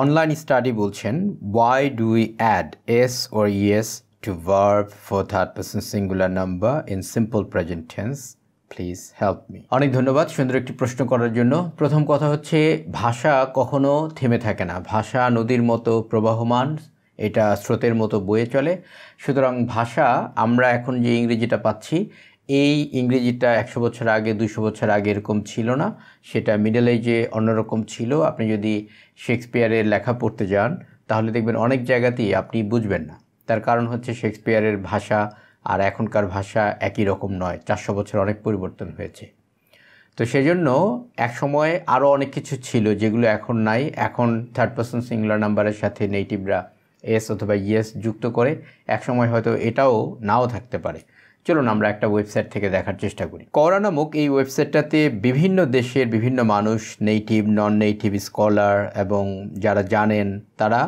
Online study বলছেন why do E add S or ES to verb for third person singular number in simple present tense please help me অনেক ধন্যবাদ সুন্দর একটি প্রশ্ন করার জন্য প্রথম কথা হচ্ছে ভাষা কখনো থেমে থাকে না ভাষা নদীর মতো প্রবাহমান এটা স্রোতের মতো বয়ে চলে সুতরাং ভাষা আমরা এখন যে ইংরেজিটা পাচ্ছি এই ইংরেজিটা একশো বছর আগে দুশো বছর আগে এরকম ছিল না সেটা মিডল এজে অন্যরকম ছিল আপনি যদি শেক্সপিয়ারের লেখা পড়তে যান তাহলে দেখবেন অনেক জায়গাতেই আপনি বুঝবেন না তার কারণ হচ্ছে শেক্সপিয়ারের ভাষা আর এখনকার ভাষা একই রকম নয় চারশো বছর অনেক পরিবর্তন হয়েছে তো সেজন্য একসময় আরও অনেক কিছু ছিল যেগুলো এখন নাই এখন থার্ড পার্সন সিঙ্গুলার নাম্বারের সাথে নেইটিভরা এস অথবা ইয়েস যুক্ত করে একসময় হয়তো এটাও নাও থাকতে পারে চলুন আমরা একটা ওয়েবসাইট থেকে দেখার চেষ্টা করি করা নামক এই ওয়েবসাইটটাতে বিভিন্ন দেশের বিভিন্ন মানুষ নেইটিভ নন নেইটিভ স্কলার এবং যারা জানেন তারা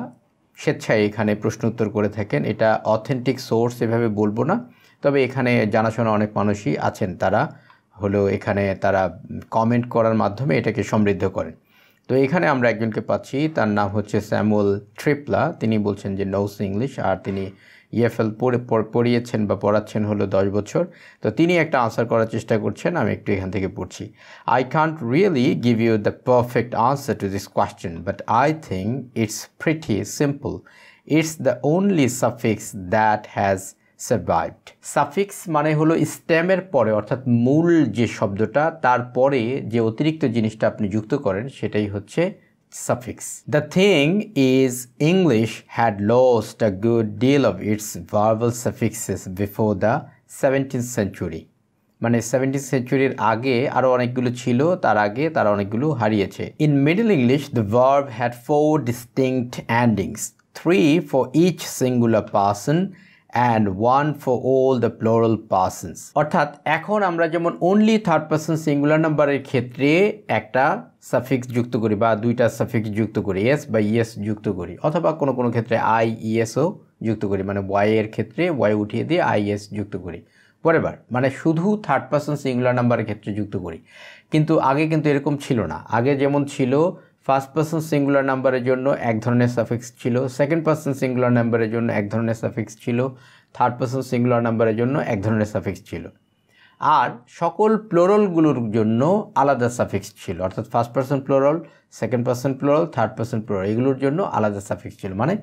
স্বেচ্ছায় এখানে প্রশ্ন উত্তর করে থাকেন এটা অথেন্টিক সোর্স এভাবে বলবো না তবে এখানে জানাশোনা অনেক মানুষই আছেন তারা হলো এখানে তারা কমেন্ট করার মাধ্যমে এটাকে সমৃদ্ধ করেন তো এখানে আমরা একজনকে পাচ্ছি তার নাম হচ্ছে স্যামুয়েল ট্রিপলা তিনি বলছেন যে নৌস ইংলিশ আর তিনি ইএফএল পড়ে পড়িয়েছেন বা পড়াচ্ছেন হলো দশ বছর তো তিনি একটা আনসার করার চেষ্টা করছেন আমি একটু এখান থেকে পড়ছি I can't really give you the perfect answer to this question but I think it's pretty simple it's the only suffix that has survived suffix মানে হলো স্ট্যামের পরে অর্থাৎ মূল যে শব্দটা তারপরে যে অতিরিক্ত জিনিসটা আপনি যুক্ত করেন সেটাই হচ্ছে The thing is English had lost a good deal of its verbal suffixes before the 17th century. মানে 17th century আগে আরো অনেকগুলো ছিল তার আগে তার অনেকগুলো হারিয়েছে in middle english the verb had four distinct endings three for each singular person and one for all the plural persons অর্থাৎ এখন আমরা যেমন অনলি থার্ড পার্সন সিঙ্গুলার নাম্বারের ক্ষেত্রে একটা সাফিক্স যুক্ত করি বা দুইটা সাফিক্স যুক্ত করি এস বা ইএস যুক্ত করি অথবা কোনো কোনো ক্ষেত্রে আই ইএসও e যুক্ত করি মানে ওয়াইয়ের ক্ষেত্রে ওয়াই উঠিয়ে দিয়ে আই এস যুক্ত করি পরেবার মানে শুধু থার্ড পার্সন সিঙ্গুলার নাম্বারের ক্ষেত্রে যুক্ত করি কিন্তু আগে কিন্তু এরকম ছিল না আগে যেমন ছিল ফার্স্ট পার্সন সিঙ্গুলার নাম্বারের জন্য এক ধরনের সাফিক্স ছিল সেকেন্ড পার্সন সিঙ্গুলার নাম্বারের জন্য এক ধরনের সাফিক্স ছিল থার্ড পার্সন সিঙ্গুলার নাম্বারের জন্য এক ধরনের সাফিক্স ছিল আর সকল প্লোরলগুলোর জন্য আলাদা সাফিক্স ছিল অর্থাৎ first person plural second person plural third person plural এগুলোর জন্য আলাদা সাফিক্স ছিল মানে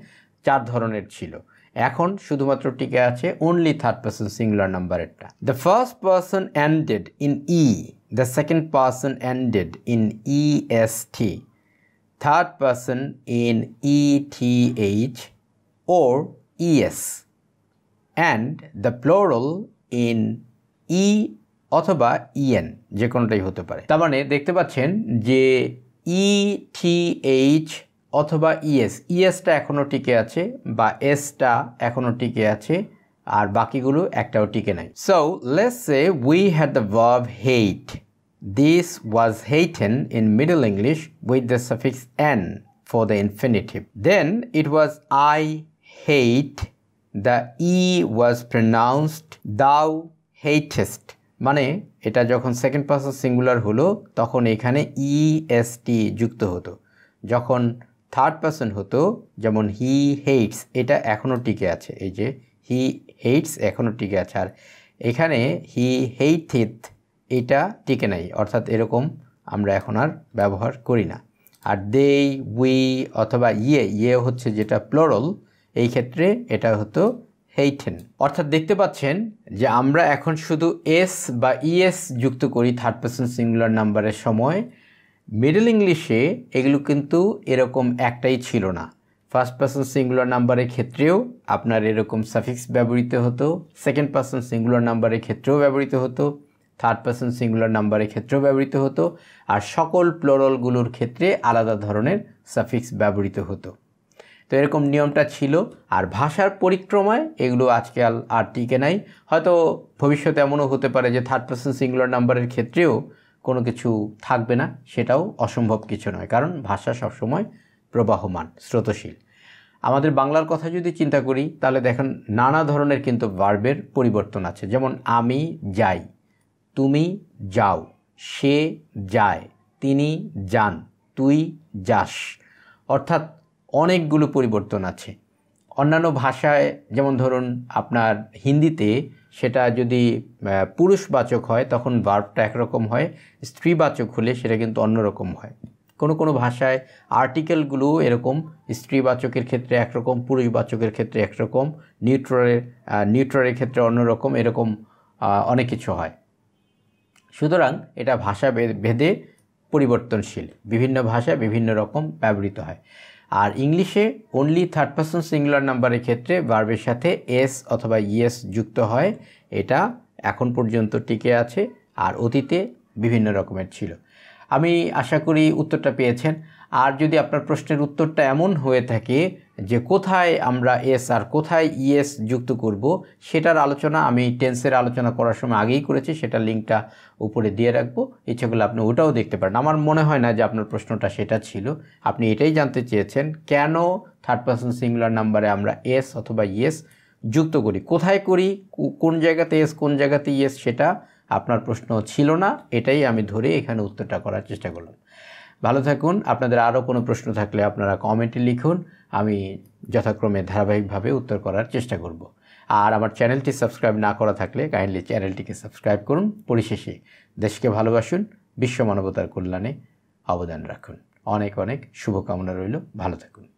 চার ধরনের ছিল এখন শুধুমাত্র টিকে আছে অনলি থার্ড পার্সন সিঙ্গুলার নাম্বারেরটা the first person ended in E the second person ended in E S T third person in ETH or ES and the plural in E অথবা ইএন e যে কোনোটাই হতে পারে তার মানে দেখতে পাচ্ছেন যে এইচ e অথবা ইএস e ইএসটা এখনও টিকে আছে বা এসটা এখনও টিকে আছে আর বাকিগুলো একটাও টিকে নাই so let's say we had the verb hate This was Hayton in Middle English with the suffix n for the infinitive. Then it was I hate. The e was pronounced thou hatest. মানে এটা যখন second person singular হলো তখন এখানে ই S টি যুক্ত হতো যখন third person হতো যেমন হি হেটস এটা এখনও টিকে আছে এই যে হি হেটস এখনও টিকে আছে আর এখানে হি হেইথিথ এটা টিকে নাই অর্থাৎ এরকম আমরা এখন আর ব্যবহার করি না আর দে উই অথবা ইয়ে ইয়ে হচ্ছে যেটা প্লোরল এই ক্ষেত্রে এটা হতো হেইটেন অর্থাৎ দেখতে পাচ্ছেন যে আমরা এখন শুধু এস বা ইএস যুক্ত করি থার্ড পার্সন সিঙ্গুলার নাম্বারের সময় মিডল ইংলিশে এগুলো কিন্তু এরকম একটাই ছিল না ফার্স্ট পার্সন সিঙ্গুলার নাম্বারের ক্ষেত্রেও আপনার এরকম সাফিক্স ব্যবহৃত হতো সেকেন্ড পার্সন সিঙ্গুলার নাম্বারের ক্ষেত্রেও ব্যবহৃত হতো থার্ড পার্সন সিঙ্গুলার নাম্বারের ক্ষেত্রেও ব্যবহৃত হতো আর সকল প্লোরলগুলোর ক্ষেত্রে আলাদা ধরনের সাফিক্স ব্যবহৃত হতো তো এরকম নিয়মটা ছিল আর ভাষার পরিক্রমায় এগুলো আজকাল আর টিকে নাই হয়তো ভবিষ্যতে এমনও হতে পারে যে থার্ড পার্সন সিঙ্গুলার নাম্বারের ক্ষেত্রেও কোনো কিছু থাকবে না সেটাও অসম্ভব কিছু নয় কারণ ভাষা সবসময় প্রবাহমান স্রোতশীল আমাদের বাংলার কথা যদি চিন্তা করি তাহলে দেখেন নানা ধরনের কিন্তু বার্বের পরিবর্তন আছে যেমন আমি যাই তুমি যাও সে যায় তিনি যান তুই যাস অর্থাৎ অনেকগুলো পরিবর্তন আছে অন্যান্য ভাষায় যেমন ধরুন আপনার হিন্দিতে সেটা যদি পুরুষবাচক হয় তখন বার্বটা একরকম হয় স্ত্রীবাচক হলে সেটা কিন্তু অন্যরকম হয় কোনো কোনো ভাষায় আর্টিকেলগুলো এরকম স্ত্রীবাচকের ক্ষেত্রে একরকম পুরুষবাচকের ক্ষেত্রে একরকম নিউট্রালের নিউট্রালের ক্ষেত্রে অন্যরকম এরকম অনেক কিছু হয় সুতরাং এটা ভাষা ভেদে পরিবর্তনশীল বিভিন্ন ভাষা বিভিন্ন রকম ব্যবহৃত হয় আর ইংলিশে অনলি থার্ড পার্সন সিঙ্গুলার নাম্বারের ক্ষেত্রে বার্বের সাথে এস অথবা ইয়েস যুক্ত হয় এটা এখন পর্যন্ত টিকে আছে আর অতীতে বিভিন্ন রকমের ছিল আমি আশা করি উত্তরটা পেয়েছেন আর যদি আপনার প্রশ্নের উত্তরটা এমন হয়ে থাকে যে কোথায় আমরা এস আর কোথায় ইএস যুক্ত করব সেটার আলোচনা আমি টেন্সের আলোচনা করার সময় আগেই করেছি সেটা লিঙ্কটা উপরে দিয়ে রাখবো ইচ্ছে করলে আপনি ওটাও দেখতে পারেন আমার মনে হয় না যে আপনার প্রশ্নটা সেটা ছিল আপনি এটাই জানতে চেয়েছেন কেন থার্ড পার্সন সিঙ্গুলার নাম্বারে আমরা এস অথবা ইএস যুক্ত করি কোথায় করি কোন জায়গাতে এস কোন জায়গাতে ইএস সেটা আপনার প্রশ্ন ছিল না এটাই আমি ধরে এখানে উত্তরটা করার চেষ্টা করলাম ভালো থাকুন আপনাদের আরও কোনো প্রশ্ন থাকলে আপনারা কমেন্টে লিখুন আমি যথাক্রমে ধারাবাহিকভাবে উত্তর করার চেষ্টা করব আর আমার চ্যানেলটি সাবস্ক্রাইব না করা থাকলে কাইন্ডলি চ্যানেলটিকে সাবস্ক্রাইব করুন পরিশেষে দেশকে ভালোবাসুন বিশ্ব মানবতার কল্যাণে অবদান রাখুন অনেক অনেক শুভকামনা রইল ভালো থাকুন